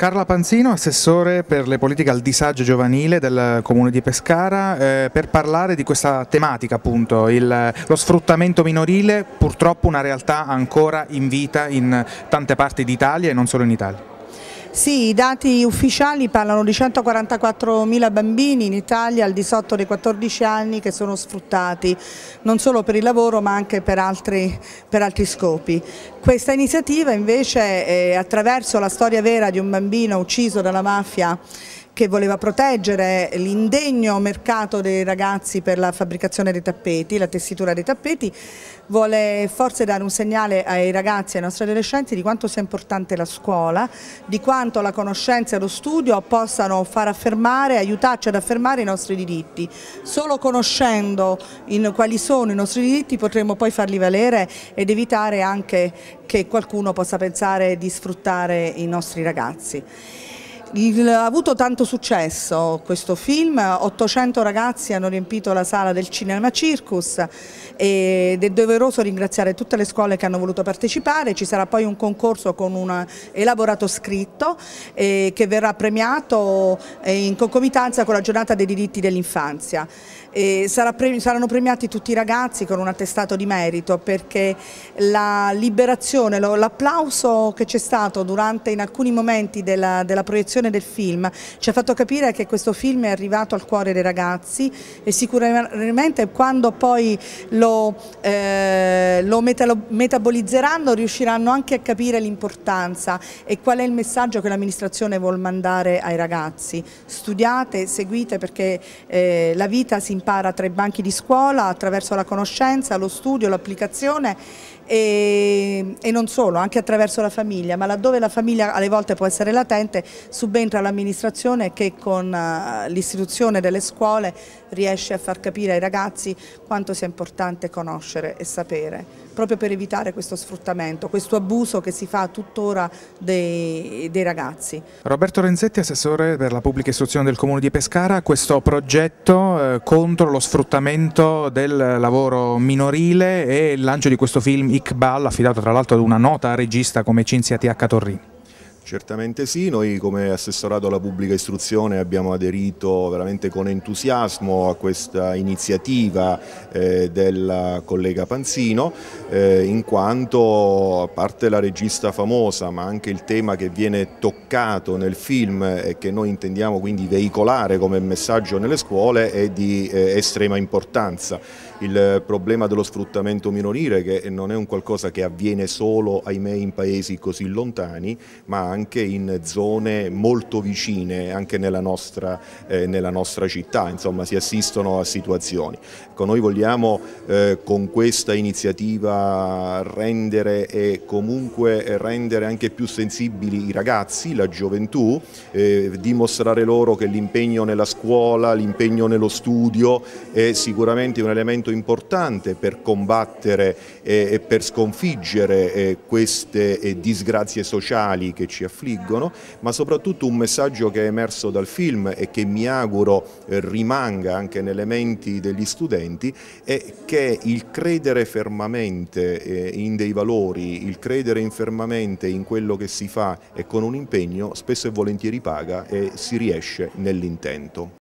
Carla Panzino, assessore per le politiche al disagio giovanile del comune di Pescara, eh, per parlare di questa tematica appunto, il, lo sfruttamento minorile purtroppo una realtà ancora in vita in tante parti d'Italia e non solo in Italia. Sì, i dati ufficiali parlano di 144.000 bambini in Italia al di sotto dei 14 anni che sono sfruttati non solo per il lavoro ma anche per altri, per altri scopi. Questa iniziativa invece eh, attraverso la storia vera di un bambino ucciso dalla mafia che voleva proteggere l'indegno mercato dei ragazzi per la fabbricazione dei tappeti, la tessitura dei tappeti, vuole forse dare un segnale ai ragazzi e ai nostri adolescenti di quanto sia importante la scuola, di quanto la conoscenza e lo studio possano far affermare, aiutarci ad affermare i nostri diritti. Solo conoscendo quali sono i nostri diritti potremo poi farli valere ed evitare anche che qualcuno possa pensare di sfruttare i nostri ragazzi ha avuto tanto successo questo film, 800 ragazzi hanno riempito la sala del Cinema Circus ed è doveroso ringraziare tutte le scuole che hanno voluto partecipare, ci sarà poi un concorso con un elaborato scritto eh, che verrà premiato eh, in concomitanza con la giornata dei diritti dell'infanzia. Eh, saranno premiati tutti i ragazzi con un attestato di merito perché la liberazione, l'applauso che c'è stato durante in alcuni momenti della, della proiezione promozione del film ci ha fatto capire che questo film è arrivato al cuore dei ragazzi e sicuramente quando poi lo, eh, lo metabolizzeranno riusciranno anche a capire l'importanza e qual è il messaggio che l'amministrazione vuole mandare ai ragazzi. Studiate, seguite perché eh, la vita si impara tra i banchi di scuola attraverso la conoscenza, lo studio, l'applicazione e, e non solo, anche attraverso la famiglia, ma laddove la famiglia alle volte può essere latente subentra l'amministrazione che con eh, l'istituzione delle scuole riesce a far capire ai ragazzi quanto sia importante conoscere e sapere proprio per evitare questo sfruttamento, questo abuso che si fa tuttora dei, dei ragazzi. Roberto Renzetti, assessore per la pubblica istruzione del Comune di Pescara, questo progetto eh, contro lo sfruttamento del lavoro minorile e il lancio di questo film Iqbal, affidato tra l'altro ad una nota regista come Cinzia T.H. Torrini. Certamente sì, noi come assessorato alla pubblica istruzione abbiamo aderito veramente con entusiasmo a questa iniziativa eh, della collega Panzino eh, in quanto a parte la regista famosa ma anche il tema che viene toccato nel film e che noi intendiamo quindi veicolare come messaggio nelle scuole è di eh, estrema importanza. Il problema dello sfruttamento minorile che non è un qualcosa che avviene solo ahimè in paesi così lontani ma anche anche in zone molto vicine, anche nella nostra, eh, nella nostra città, insomma si assistono a situazioni. Ecco, noi vogliamo eh, con questa iniziativa rendere e comunque rendere anche più sensibili i ragazzi, la gioventù, eh, dimostrare loro che l'impegno nella scuola, l'impegno nello studio è sicuramente un elemento importante per combattere e per sconfiggere eh, queste eh, disgrazie sociali che ci affrontano affliggono, ma soprattutto un messaggio che è emerso dal film e che mi auguro eh, rimanga anche nelle menti degli studenti è che il credere fermamente eh, in dei valori, il credere infermamente in quello che si fa e con un impegno spesso e volentieri paga e si riesce nell'intento.